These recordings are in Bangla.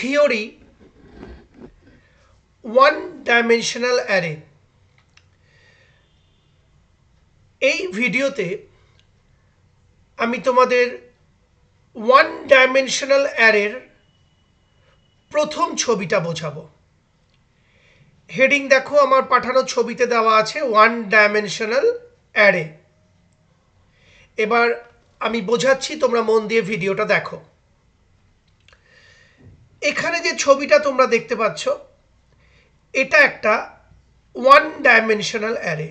theory one dimensional array এই ভিডিওতে আমি তোমাদের ওয়ান ডাইমেনশনাল অ্যারের প্রথম ছবিটা বোঝাবো হেডিং দেখো আমার পাঠানো ছবিতে দেওয়া আছে ওয়ান ডাইমেনশনাল অ্যারে এবার আমি বোঝাচ্ছি তোমরা মন দিয়ে ভিডিওটা দেখো এখানে যে ছবিটা তোমরা দেখতে পাচ্ছ এটা একটা ওয়ান ডাইমেনশনাল অ্যারে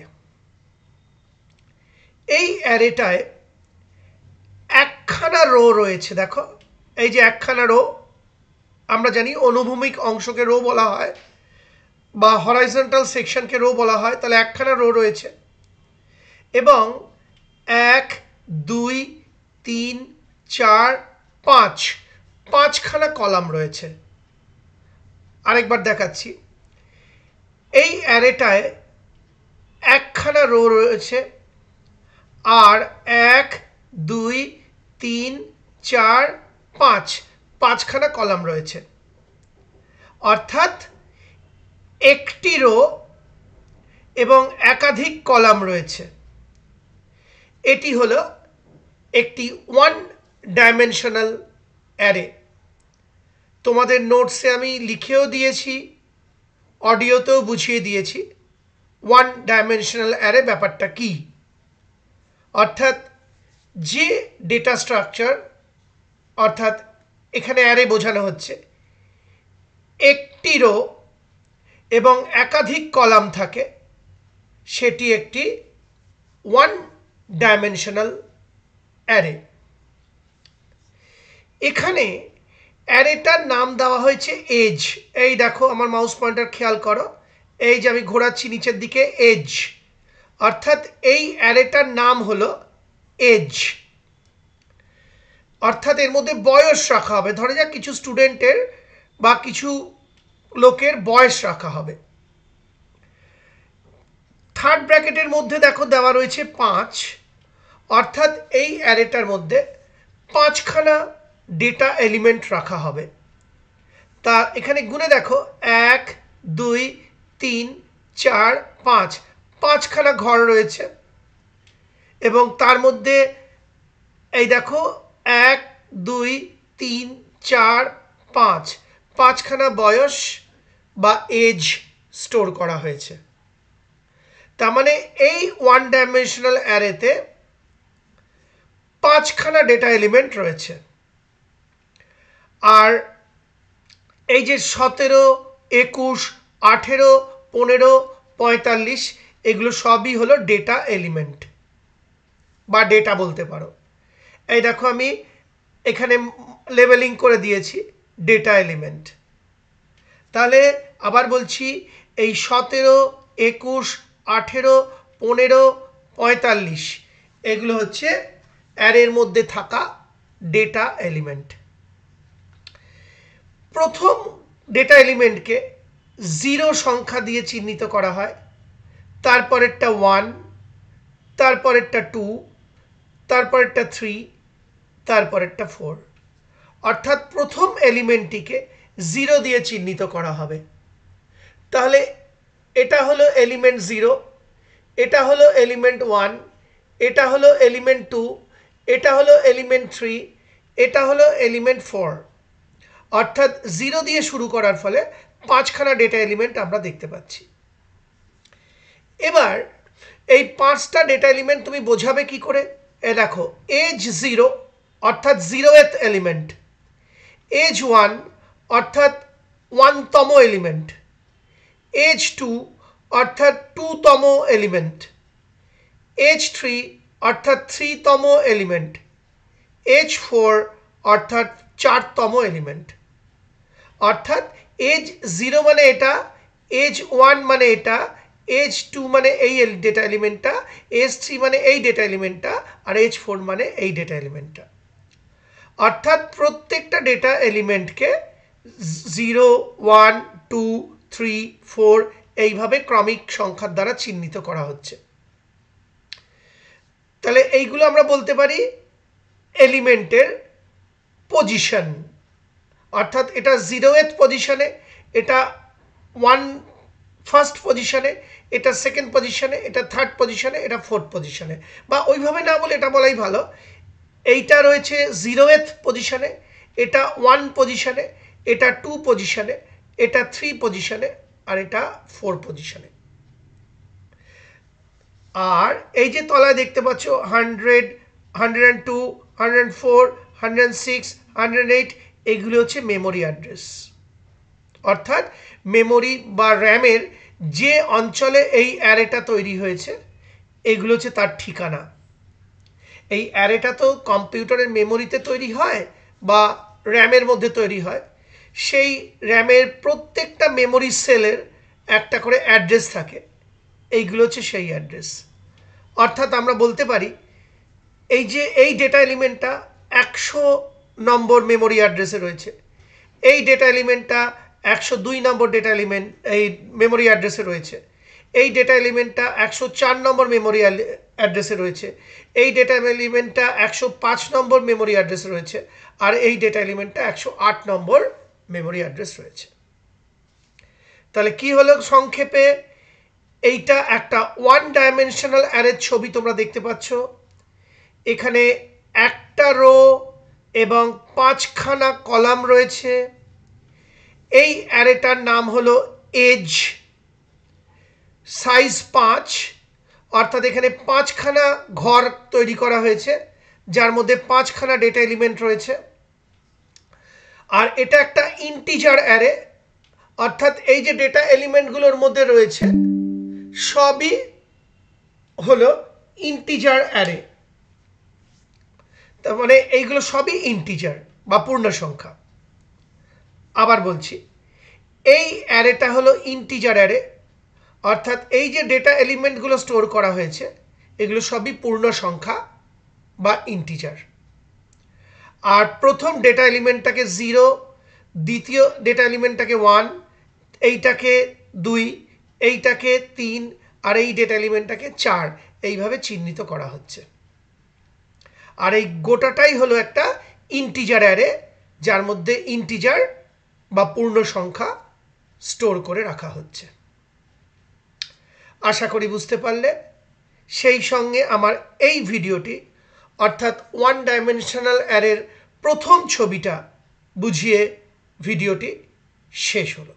এই অ্যারেটায় একখানা রো রয়েছে দেখো এই যে একখানা রো আমরা জানি অনুভূমিক অংশকে রো বলা হয় বা হরাইজেন্টাল সেকশনকে রো বলা হয় তাহলে একখানা রো রয়েছে এবং এক দুই তিন চার পাঁচ পাঁচখানা কলাম রয়েছে আরেকবার দেখাচ্ছি এই অ্যারেটায় একখানা রো রয়েছে আর এক দুই তিন চার পাঁচ পাঁচখানা কলাম রয়েছে অর্থাৎ একটি রো এবং একাধিক কলাম রয়েছে এটি হলো একটি ওয়ান ডাইমেনশনাল অ্যারে তোমাদের নোটসে আমি লিখেও দিয়েছি অডিওতেও বুঝিয়ে দিয়েছি ওয়ান ডাইমেনশনাল অ্যারে ব্যাপারটা কি অর্থাৎ যে ডেটা স্ট্রাকচার অর্থাৎ এখানে অ্যারে বোঝানো হচ্ছে একটি রো এবং একাধিক কলাম থাকে সেটি একটি ওয়ান ডাইমেনশনাল অ্যারে এখানে অ্যারেটার নাম দেওয়া হয়েছে এজ এই দেখো আমার মাউস পয়েন্টার খেয়াল করো এই যে আমি ঘোরাচ্ছি নিচের দিকে এজ অর্থাৎ এই অ্যারেটার নাম হলো এজ অর্থাৎ এর মধ্যে বয়স রাখা হবে ধরে যাক কিছু স্টুডেন্টের বা কিছু লোকের বয়স রাখা হবে থার্ড ব্র্যাকেটের মধ্যে দেখো দেওয়া রয়েছে পাঁচ অর্থাৎ এই অ্যারেটার মধ্যে পাঁচখানা ডেটা এলিমেন্ট রাখা হবে তা এখানে গুনে দেখো এক দুই তিন চার পাঁচ পাঁচখানা ঘর রয়েছে এবং তার মধ্যে এই দেখো এক দুই তিন চার পাঁচ পাঁচখানা বয়স বা এজ স্টোর করা হয়েছে তার মানে এই ওয়ান ডাইমেনশনাল অ্যারেতে পাঁচখানা ডেটা এলিমেন্ট রয়েছে আর এই যে সতেরো একুশ আঠেরো পনেরো পঁয়তাল্লিশ এগুলো সবই হলো ডেটা এলিমেন্ট বা ডেটা বলতে পারো এই দেখো আমি এখানে লেবেলিং করে দিয়েছি ডেটা এলিমেন্ট তাহলে আবার বলছি এই সতেরো একুশ আঠেরো পনেরো পঁয়তাল্লিশ এগুলো হচ্ছে অ্যারের মধ্যে থাকা ডেটা এলিমেন্ট প্রথম ডেটা এলিমেন্টকে জিরো সংখ্যা দিয়ে চিহ্নিত করা হয় তারপরেরটা ওয়ান তারপরেরটা টু তারপরেরটা থ্রি তারপরেরটা ফোর অর্থাৎ প্রথম এলিমেন্টটিকে জিরো দিয়ে চিহ্নিত করা হবে তাহলে এটা হলো এলিমেন্ট জিরো এটা হলো এলিমেন্ট ওয়ান এটা হলো এলিমেন্ট টু এটা হলো এলিমেন্ট থ্রি এটা হলো এলিমেন্ট ফোর অর্থাৎ জিরো দিয়ে শুরু করার ফলে পাঁচখানা ডেটা এলিমেন্ট আমরা দেখতে পাচ্ছি এবার এই পাঁচটা ডেটা এলিমেন্ট তুমি বোঝাবে কি করে এ দেখো এজ জিরো অর্থাৎ জিরো এথ এলিমেন্ট এজ ওয়ান অর্থাৎ ওয়ানতম এলিমেন্ট এজ টু অর্থাৎ টুতম এলিমেন্ট এজ থ্রি অর্থাৎ থ্রিতম এলিমেন্ট এজ ফোর অর্থাৎ চারতম এলিমেন্ট অর্থাৎ এজ জিরো মানে এটা এজ ওয়ান মানে এটা এজ টু মানে এই ডেটা এলিমেন্টটা এজ থ্রি মানে এই ডেটা এলিমেন্টটা আর এজ ফোর মানে এই ডেটা এলিমেন্টটা অর্থাৎ প্রত্যেকটা ডেটা এলিমেন্টকে zero one two three four এইভাবে ক্রমিক সংখ্যার দ্বারা চিহ্নিত করা হচ্ছে তাহলে এইগুলো আমরা বলতে পারি এলিমেন্টের পজিশন অর্থাৎ এটা জিরো এথ পজিশানে এটা ওয়ান ফার্স্ট পজিশানে এটা সেকেন্ড পজিশানে এটা থার্ড পজিশানে এটা ফোর্থ পজিশানে বা ওইভাবে না বলে এটা বলাই ভালো এইটা রয়েছে জিরো এথ পজিশানে এটা ওয়ান পজিশানে এটা টু পজিশানে এটা থ্রি পজিশানে আর এটা ফোর পজিশানে আর এই যে তলায় দেখতে পাচ্ছ hundred hundred and two hundred four hundred and six hundred eight এগুলি হচ্ছে মেমোরি অ্যাড্রেস অর্থাৎ মেমোরি বা র্যামের যে অঞ্চলে এই অ্যারেটা তৈরি হয়েছে এগুলো হচ্ছে তার ঠিকানা এই অ্যারেটা তো কম্পিউটারের মেমোরিতে তৈরি হয় বা র্যামের মধ্যে তৈরি হয় সেই র্যামের প্রত্যেকটা মেমোরি সেলের একটা করে অ্যাড্রেস থাকে এইগুলো হচ্ছে সেই অ্যাড্রেস অর্থাৎ আমরা বলতে পারি এই যে এই ডেটা এলিমেন্টটা একশো নম্বর মেমোরি অ্যাড্রেসে রয়েছে এই ডেটা এলিমেন্টটা একশো দুই নম্বর ডেটা এলিমেন্ট এই মেমোরি অ্যাড্রেসে রয়েছে এই ডেটা এলিমেন্টটা একশো চার নম্বর মেমোরি অ্যাড্রেসে রয়েছে এই ডেটা এলিমেন্টটা একশো পাঁচ নম্বর মেমোরি অ্যাড্রেসে রয়েছে আর এই ডেটা এলিমেন্টটা একশো আট নম্বর মেমোরি অ্যাড্রেস রয়েছে তাহলে কি হলো সংক্ষেপে এইটা একটা ওয়ান ডাইমেনশনাল অ্যারের ছবি তোমরা দেখতে পাচ্ছ এখানে একটা রো এবং পাঁচখানা কলাম রয়েছে এই অ্যারেটার নাম হলো এজ সাইজ পাঁচ অর্থাৎ এখানে পাঁচখানা ঘর তৈরি করা হয়েছে যার মধ্যে পাঁচখানা ডেটা এলিমেন্ট রয়েছে আর এটা একটা ইন্টিজার অ্যারে অর্থাৎ এই যে ডেটা এলিমেন্টগুলোর মধ্যে রয়েছে সবই হলো ইন্টিজার অ্যারে তার মানে এইগুলো সবই ইন্টিজার বা পূর্ণ সংখ্যা আবার বলছি এই অ্যারেটা হলো ইন্টিজার অ্যারে অর্থাৎ এই যে ডেটা এলিমেন্টগুলো স্টোর করা হয়েছে এগুলো সবই পূর্ণ সংখ্যা বা ইন্টিজার আর প্রথম ডেটা এলিমেন্টটাকে জিরো দ্বিতীয় ডেটা এলিমেন্টটাকে ওয়ান এইটাকে দুই এইটাকে তিন আর এই ডেটা এলিমেন্টটাকে চার এইভাবে চিহ্নিত করা হচ্ছে আর এই গোটাটাই হলো একটা ইন্টিজার অ্যারে যার মধ্যে ইন্টিজার বা পূর্ণ সংখ্যা স্টোর করে রাখা হচ্ছে আশা করি বুঝতে পারলে সেই সঙ্গে আমার এই ভিডিওটি অর্থাৎ ওয়ান ডাইমেনশনাল অ্যারের প্রথম ছবিটা বুঝিয়ে ভিডিওটি শেষ হলো